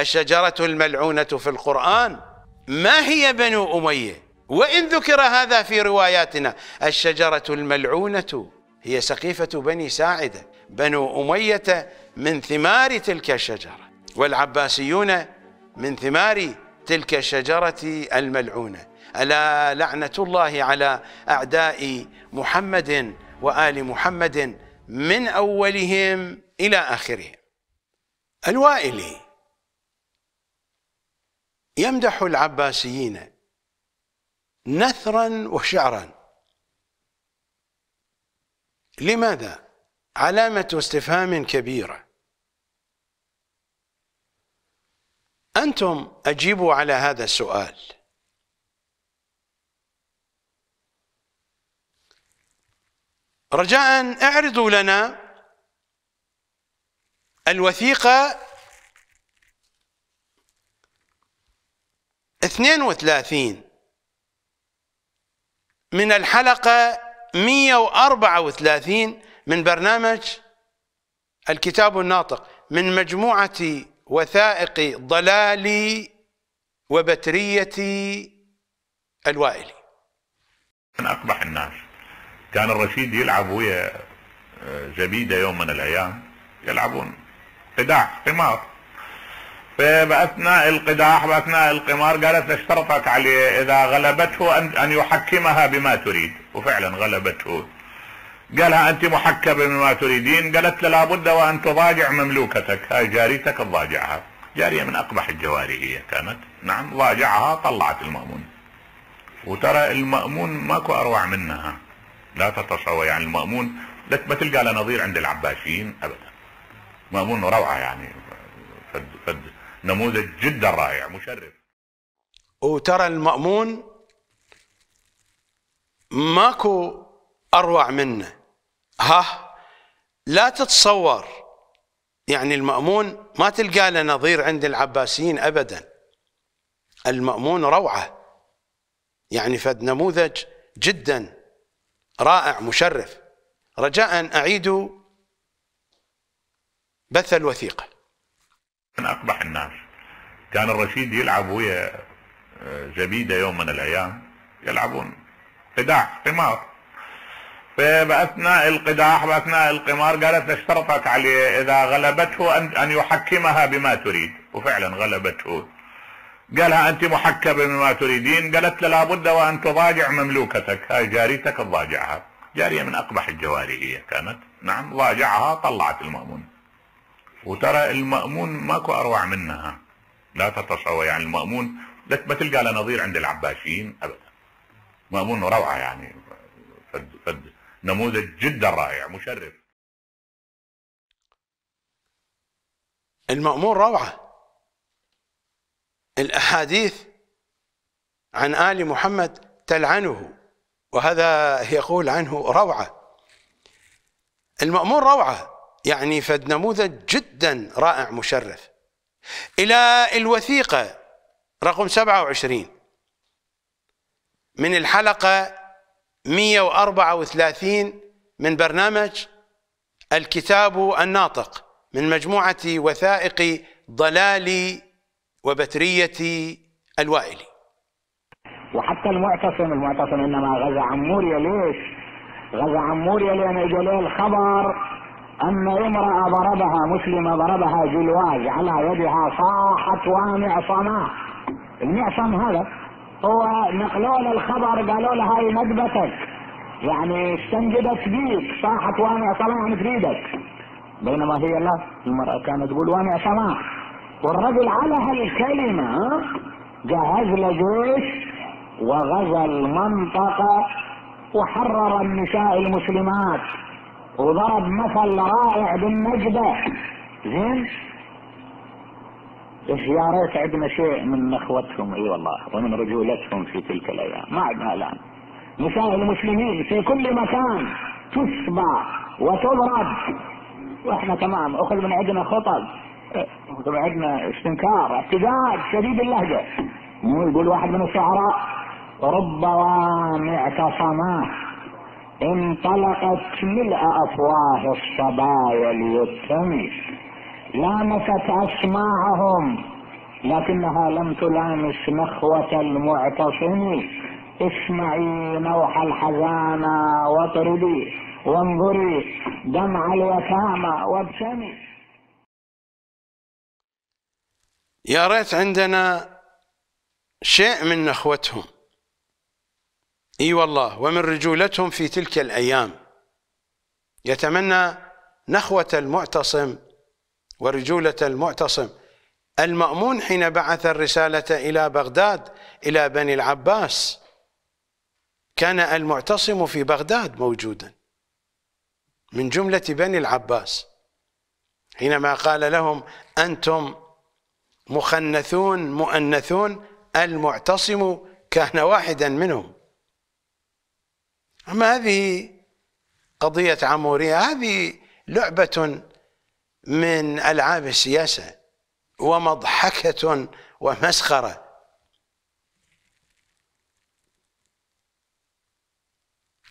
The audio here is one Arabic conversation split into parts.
الشجرة الملعونة في القرآن ما هي بنو أمية وإن ذكر هذا في رواياتنا الشجرة الملعونة هي سقيفة بني ساعدة بنو أمية من ثمار تلك الشجرة والعباسيون من ثمار تلك الشجرة الملعونة ألا لعنة الله على أعداء محمد وآل محمد من أولهم إلى آخرهم الوائلي يمدح العباسيين نثرا وشعرا لماذا علامة استفهام كبيرة أنتم أجيبوا على هذا السؤال رجاء اعرضوا لنا الوثيقة 32 من الحلقة 134 من برنامج الكتاب الناطق من مجموعة وثائق ضلالي وبترية الوائلي من أقبح الناس كان الرشيد يلعب ويا زبيدة آه، يوم من الأيام يلعبون قداح قمار فبأثناء القداح بأثناء القمار قالت اشترطت عليه إذا غلبته أن يحكمها بما تريد وفعلا غلبته قالها أنت محكمة بما تريدين قالت له لابد وأن تضاجع مملوكتك هاي جاريتك تضاجعها جارية من أقبح الجواري هي كانت نعم ضاجعها طلعت المأمون وترى المأمون ماكو أروع منها لا تتصور يعني المأمون ما تلقى له نظير عند العباسيين أبدا مأمون روعة يعني فد, فد نموذج جدا رائع مشرف وترى المأمون ماكو أروع منه ها لا تتصور يعني المأمون ما تلقى له نظير عند العباسيين أبدا المأمون روعة يعني فد نموذج جدا رائع مشرف رجاء أعيدوا بث الوثيقة من أقبح الناس كان الرشيد يلعب ويا زبيده آه، يوم من الايام يلعبون قداح قمار فباثناء القداح باثناء القمار قالت اشترطت عليه اذا غلبته ان ان يحكمها بما تريد وفعلا غلبته قالها انت محكمه بما تريدين قالت له لابد وان تضاجع مملوكتك هاي جاريتك تضاجعها جاريه من اقبح الجواري هي كانت نعم ضاجعها طلعت المامون وترى المامون ماكو اروع منها لا تتصور يعني المأمون لك ما تلقى له نظير عند العباسيين أبدا مأمون روعة يعني فد فد نموذج جدا رائع مشرف المأمون روعة الأحاديث عن آل محمد تلعنه وهذا يقول عنه روعة المأمون روعة يعني فد نموذج جدا رائع مشرف إلى الوثيقة رقم 27 من الحلقة 134 من برنامج الكتاب الناطق من مجموعة وثائق ضلال وبترية الوائلي وحتى المعتصم المعتصم إنما غزا عموريا ليش غزا عموريا لأن جلال خبر أن امرأة ضربها مسلمة ضربها جلواز على يدها صاحت وامعصما المعصم هذا هو نقلوا له الخبر قالوا له هاي ندبتك يعني استنجدت بيك صاحت وامعصما عن تريدك بينما هي لا المرأة كانت تقول وامعصما والرجل على هالكلمة جهز له جيش وغزا المنطقة وحرر النساء المسلمات وضرب مثل رائع بالنجدة زين بس يا ريت عندنا شيء من نخوتهم اي والله ومن رجولتهم في تلك الايام ما عندنا الان نساء المسلمين في كل مكان تسبى وتضرب واحنا تمام اخذ من عندنا خطب اخذ من عندنا استنكار اعتداد شديد اللهجه مو يقول واحد من الشعراء رب وامع انطلقت ملء افواه الصبايا اليتم لامست اسماعهم لكنها لم تلامس نخوة المعتصم اسمعي نوح الحزانة واطربي وانظري دمع الوسامة وابتمي يا ريت عندنا شيء من نخوتهم اي والله ومن رجولتهم في تلك الايام يتمنى نخوه المعتصم ورجوله المعتصم المامون حين بعث الرساله الى بغداد الى بني العباس كان المعتصم في بغداد موجودا من جمله بني العباس حينما قال لهم انتم مخنثون مؤنثون المعتصم كان واحدا منهم أما هذه قضية عمورية هذه لعبة من ألعاب السياسة ومضحكة ومسخرة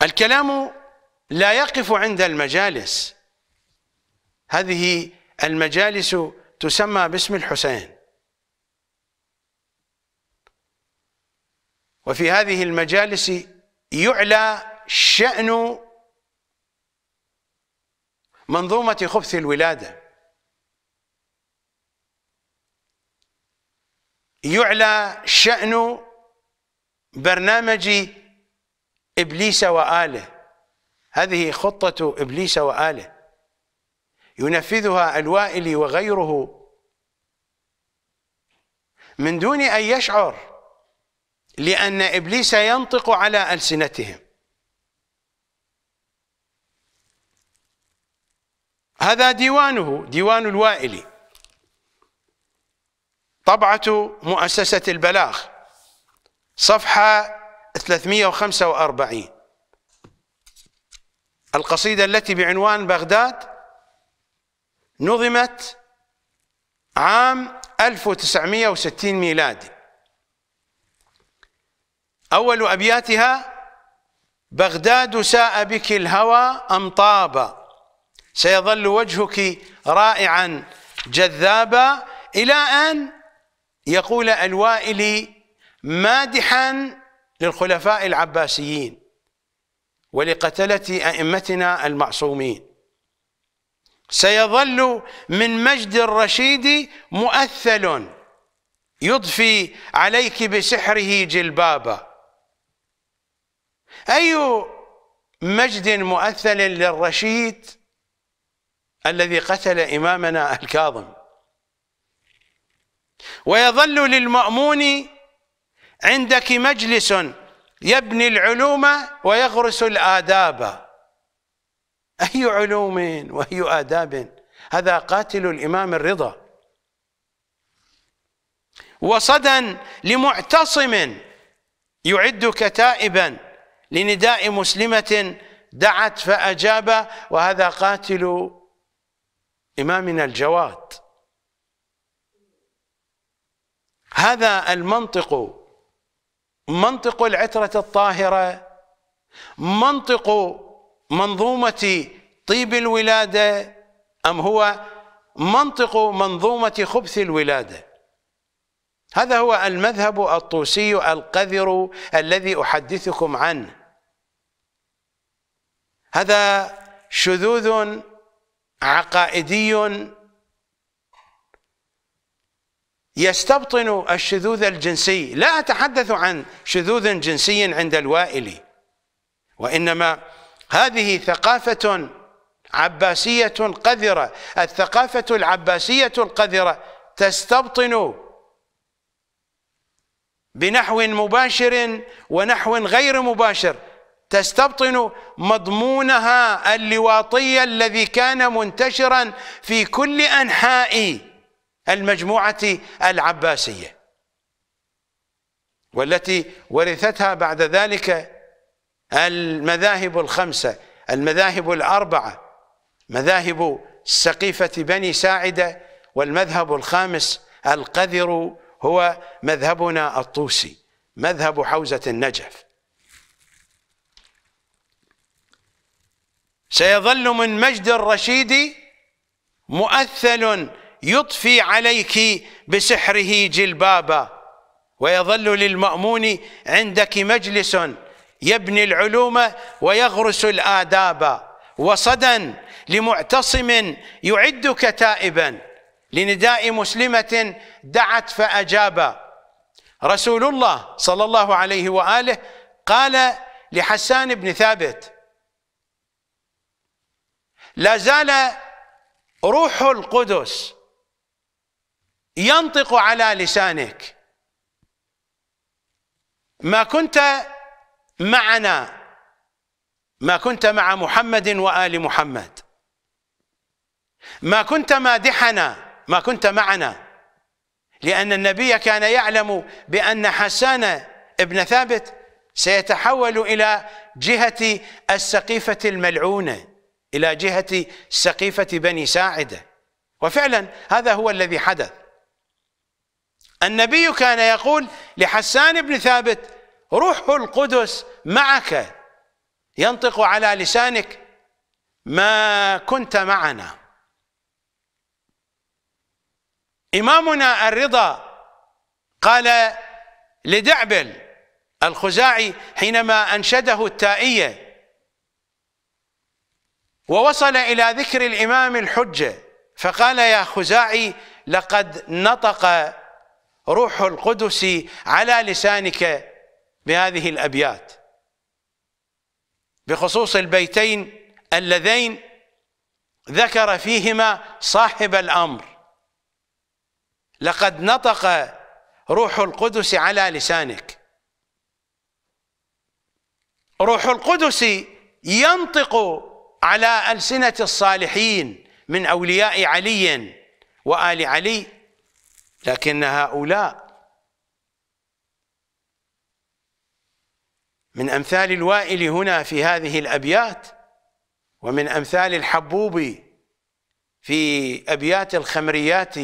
الكلام لا يقف عند المجالس هذه المجالس تسمى باسم الحسين وفي هذه المجالس يعلى شأن منظومة خبث الولادة يعلى شأن برنامج إبليس وآله هذه خطة إبليس وآله ينفذها الوائلي وغيره من دون أن يشعر لأن إبليس ينطق على ألسنتهم هذا ديوانه ديوان الوائلي طبعة مؤسسة البلاغ صفحة 345 القصيدة التي بعنوان بغداد نظمت عام 1960 ميلادي أول أبياتها بغداد ساء بك الهوى أم طابا سيظل وجهك رائعا جذابا إلى أن يقول الوائلي مادحا للخلفاء العباسيين ولقتلة أئمتنا المعصومين سيظل من مجد الرشيد مؤثل يضفي عليك بسحره جلبابا أي مجد مؤثل للرشيد الذي قتل إمامنا الكاظم ويظل للمأمون عندك مجلس يبني العلوم ويغرس الآداب أي علوم وأي آداب هذا قاتل الإمام الرضا وصدا لمعتصم يعد كتائبا لنداء مسلمة دعت فأجاب وهذا قاتل إمامنا الجواد هذا المنطق منطق العترة الطاهرة منطق منظومة طيب الولادة أم هو منطق منظومة خبث الولادة هذا هو المذهب الطوسي القذر الذي أحدثكم عنه هذا شذوذ عقائدي يستبطن الشذوذ الجنسي لا أتحدث عن شذوذ جنسي عند الوائلي وإنما هذه ثقافة عباسية قذرة الثقافة العباسية القذرة تستبطن بنحو مباشر ونحو غير مباشر تستبطن مضمونها اللواطي الذي كان منتشرا في كل أنحاء المجموعة العباسية والتي ورثتها بعد ذلك المذاهب الخمسة المذاهب الأربعة مذاهب سقيفة بني ساعدة والمذهب الخامس القذر هو مذهبنا الطوسي مذهب حوزة النجف سيظل من مجد الرشيد مؤثل يطفي عليك بسحره جلبابا ويظل للمأمون عندك مجلس يبني العلوم ويغرس الآداب وصدا لمعتصم يعدك تائبا لنداء مسلمة دعت فأجاب رسول الله صلى الله عليه وآله قال لحسان بن ثابت لا زال روح القدس ينطق على لسانك ما كنت معنا ما كنت مع محمد وآل محمد ما كنت مادحنا ما كنت معنا لأن النبي كان يعلم بأن حسان ابن ثابت سيتحول إلى جهة السقيفة الملعونة إلى جهة سقيفة بني ساعدة وفعلا هذا هو الذي حدث النبي كان يقول لحسان بن ثابت روح القدس معك ينطق على لسانك ما كنت معنا إمامنا الرضا قال لدعبل الخزاعي حينما أنشده التائية ووصل إلى ذكر الإمام الحجة فقال يا خزاعي لقد نطق روح القدس على لسانك بهذه الأبيات بخصوص البيتين اللذين ذكر فيهما صاحب الأمر لقد نطق روح القدس على لسانك روح القدس ينطق على ألسنة الصالحين من أولياء علي وآل علي لكن هؤلاء من أمثال الوائل هنا في هذه الأبيات ومن أمثال الحبوب في أبيات الخمريات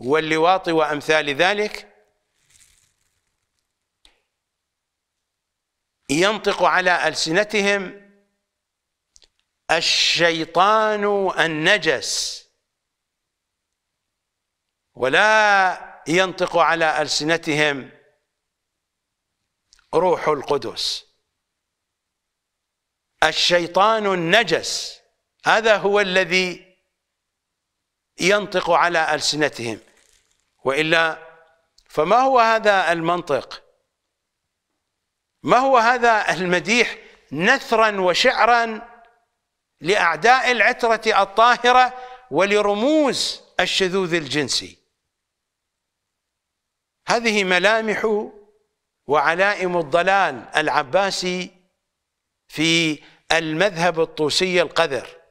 واللواط وأمثال ذلك ينطق على ألسنتهم الشيطان النجس ولا ينطق على ألسنتهم روح القدس الشيطان النجس هذا هو الذي ينطق على ألسنتهم وإلا فما هو هذا المنطق ما هو هذا المديح نثرا وشعرا لأعداء العترة الطاهرة ولرموز الشذوذ الجنسي هذه ملامح وعلائم الضلال العباسي في المذهب الطوسي القذر